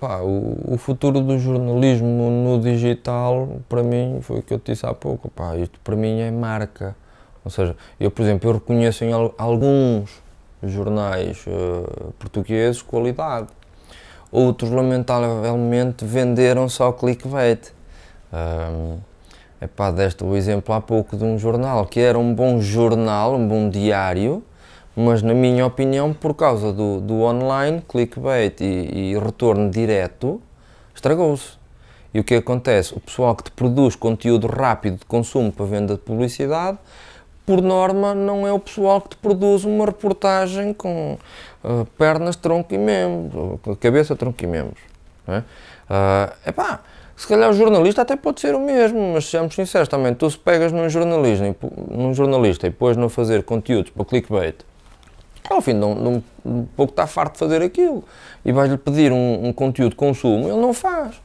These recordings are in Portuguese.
Pá, o, o, futuro do jornalismo no digital, para mim, foi o que eu te disse há pouco, pá, isto para mim é marca. Ou seja, eu, por exemplo, eu reconheço em alguns jornais uh, portugueses qualidade. Outros, lamentavelmente, venderam só clickbait. Um, epá, deste o exemplo há pouco de um jornal que era um bom jornal, um bom diário, mas na minha opinião, por causa do, do online, clickbait e, e retorno direto, estragou-se. E o que acontece? O pessoal que te produz conteúdo rápido de consumo para venda de publicidade, por norma, não é o pessoal que te produz uma reportagem com uh, pernas, tronco e membros, cabeça, tronco e membros. É? Uh, epá, se calhar o jornalista até pode ser o mesmo, mas sejamos sinceros também, tu se pegas num, num jornalista e pões-no a fazer conteúdos para clickbait, ao fim de um, de um pouco está farto de fazer aquilo e vais-lhe pedir um, um, conteúdo de consumo, ele não faz.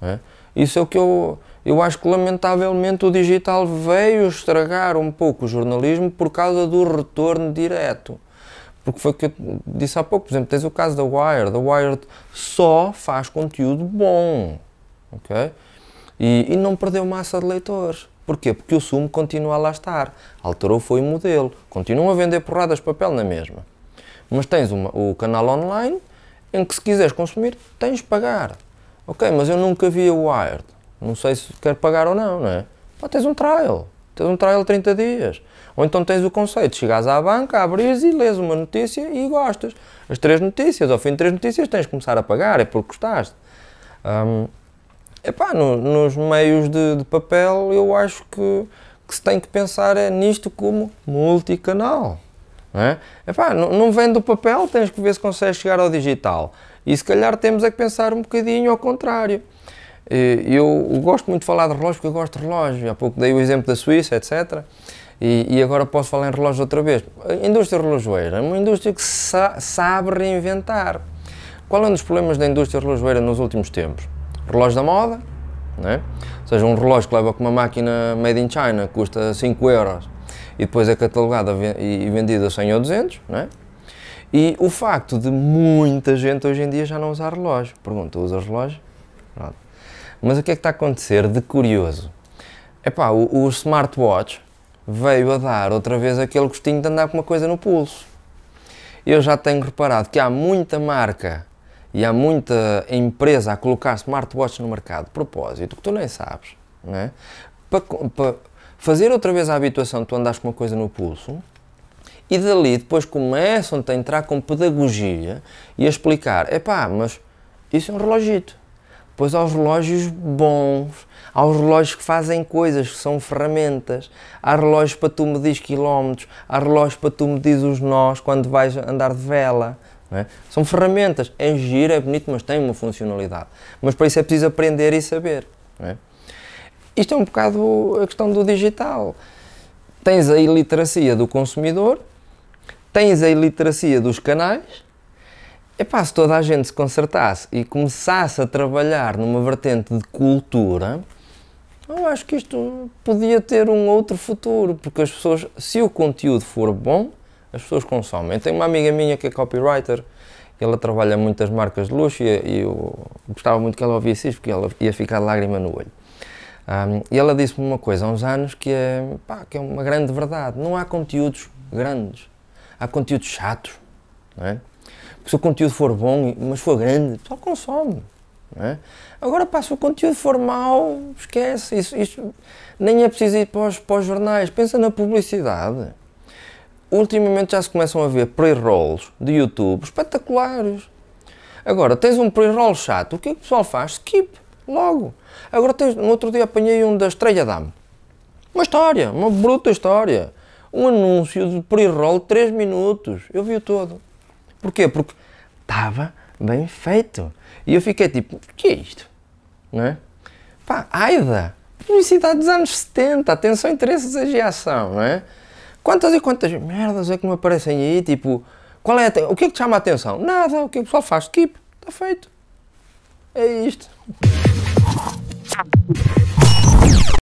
Não é? Isso é o que eu, eu acho que lamentavelmente o digital veio estragar um pouco o jornalismo por causa do retorno direto. Porque foi o que eu disse há pouco, por exemplo, tens o caso da Wired. A Wired só faz conteúdo bom, ok? E, e não perdeu massa de leitores. Porquê? Porque o sumo continua lá a estar. Alterou foi o modelo. Continuam a vender porradas de papel na mesma. Mas tens uma, o canal online em que se quiseres consumir, tens de pagar. Ok, mas eu nunca vi Wired. Não sei se quer pagar ou não, não é? Pá, tens um trial. Tens um trial de 30 dias. Ou então tens o conceito, chegas à banca, abres e lês uma notícia e gostas. As três notícias, ao fim de três notícias tens de começar a pagar, é porque gostaste. Um, Epá, no, nos meios de, de papel eu acho que, que se tem que pensar é nisto como multicanal. Não, é? Epá, não, não vem do papel, tens que ver se consegues chegar ao digital. E se calhar temos é que pensar um bocadinho ao contrário. Eu gosto muito de falar de relógio porque eu gosto de relógio. Há pouco dei o exemplo da Suíça, etc. E, e agora posso falar em relógio outra vez. A indústria relojoeira é uma indústria que sa sabe reinventar. Qual é um dos problemas da indústria relojoeira nos últimos tempos? relógio da moda, né? ou seja, um relógio que leva com uma máquina made in China custa 5 euros e depois é catalogado e vendido a 100 ou 200, né? e o facto de muita gente hoje em dia já não usar relógio. Pergunta, usa relógio? Pronto. Mas o que é que está a acontecer de curioso? É o, o smartwatch veio a dar outra vez aquele gostinho de andar com uma coisa no pulso. Eu já tenho reparado que há muita marca e há muita empresa a colocar smartwatch no mercado, de propósito, que tu nem sabes, né? Para, para fazer outra vez a habituação de tu andares com uma coisa no pulso e dali depois começam-te a entrar com pedagogia e a explicar, epá, mas isso é um relógio? Pois há os relógios bons, há os relógios que fazem coisas, que são ferramentas, há relógios para tu medir quilómetros, há relógios para tu medir os nós quando vais andar de vela, é? São ferramentas. É giro, é bonito, mas tem uma funcionalidade. Mas para isso é preciso aprender e saber. É? Isto é um bocado a questão do digital. Tens a iliteracia do consumidor, tens a iliteracia dos canais. Epá, se toda a gente se consertasse e começasse a trabalhar numa vertente de cultura, eu acho que isto podia ter um outro futuro, porque as pessoas, se o conteúdo for bom, as pessoas consomem. Eu tenho uma amiga minha que é copywriter, ela trabalha muitas marcas de luxo e, eu gostava muito que ela ouvisse isto, porque ela ia ficar lágrima no olho. Um, e ela disse-me uma coisa há uns anos que é, pá, que é uma grande verdade. Não há conteúdos grandes, há conteúdos chatos. Não é? Porque se o conteúdo for bom, mas for grande, só consome. É? Agora, pá, se o conteúdo for mau, esquece. Isso, isso, nem é preciso ir para os, para os jornais. Pensa na publicidade ultimamente já se começam a ver pre-rolls de YouTube espetaculares. Agora, tens um pre-roll chato, o que, é que o pessoal faz? Skip, logo. Agora, tens, no outro dia apanhei um da Estrela Dame. Uma história, uma bruta história. Um anúncio de pre-roll de 3 minutos. Eu vi-o todo. Porquê? Porque estava bem feito. E eu fiquei tipo, o que é isto? Não é? Pá, Aida, publicidade dos anos 70, atenção, interesses e ação, não é? Quantas e quantas merdas é que me aparecem aí? Tipo, qual é o que é que te chama a atenção? Nada, o que o é pessoal faz? Skip, está feito. É isto.